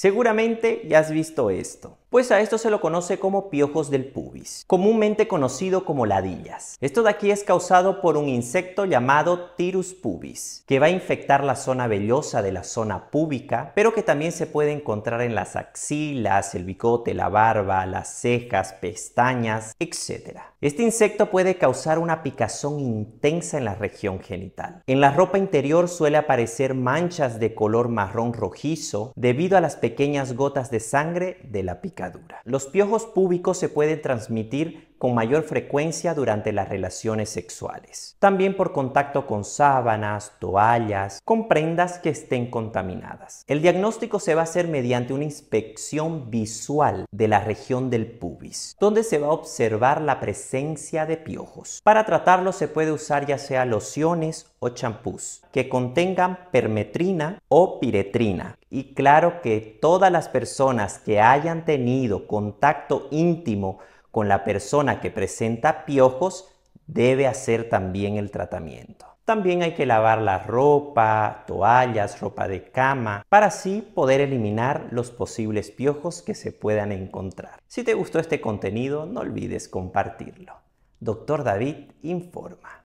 Seguramente ya has visto esto pues a esto se lo conoce como piojos del pubis, comúnmente conocido como ladillas. Esto de aquí es causado por un insecto llamado Tirus pubis, que va a infectar la zona vellosa de la zona púbica, pero que también se puede encontrar en las axilas, el bigote, la barba, las cejas, pestañas, etc. Este insecto puede causar una picazón intensa en la región genital. En la ropa interior suele aparecer manchas de color marrón rojizo debido a las pequeñas gotas de sangre de la picazón. Los piojos públicos se pueden transmitir con mayor frecuencia durante las relaciones sexuales. También por contacto con sábanas, toallas, con prendas que estén contaminadas. El diagnóstico se va a hacer mediante una inspección visual de la región del pubis, donde se va a observar la presencia de piojos. Para tratarlo se puede usar ya sea lociones o champús que contengan permetrina o piretrina. Y claro que todas las personas que hayan tenido contacto íntimo con la persona que presenta piojos debe hacer también el tratamiento. También hay que lavar la ropa, toallas, ropa de cama, para así poder eliminar los posibles piojos que se puedan encontrar. Si te gustó este contenido, no olvides compartirlo. Doctor David informa.